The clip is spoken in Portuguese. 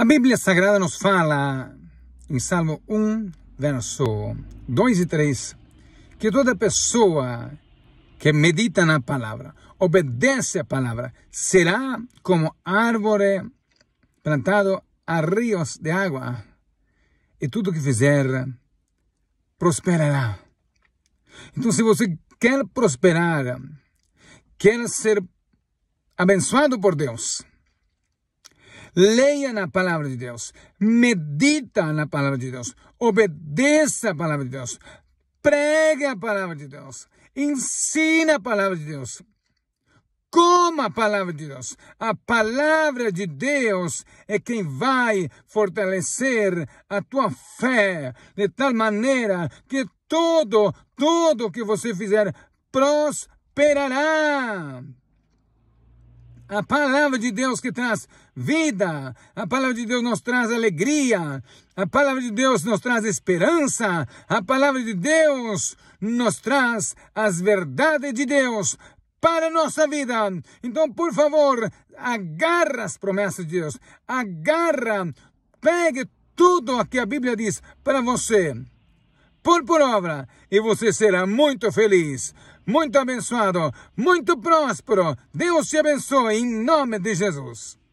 A Bíblia Sagrada nos fala, em Salmo 1, verso 2 e 3, que toda pessoa que medita na palavra, obedece à palavra, será como árvore plantado a rios de água, e tudo que fizer prosperará. Então, se você quer prosperar, quer ser abençoado por Deus, Leia na palavra de Deus, medita na palavra de Deus, obedeça a palavra de Deus, pregue a palavra de Deus, ensina a palavra de Deus. Coma a palavra de Deus. A palavra de Deus é quem vai fortalecer a tua fé de tal maneira que todo, tudo que você fizer prosperará. A palavra de Deus que traz vida, a palavra de Deus nos traz alegria, a palavra de Deus nos traz esperança, a palavra de Deus nos traz as verdades de Deus para a nossa vida. Então, por favor, agarra as promessas de Deus, agarra, pegue tudo o que a Bíblia diz para você por, por obra, e você será muito feliz, muito abençoado, muito próspero. Deus te abençoe em nome de Jesus.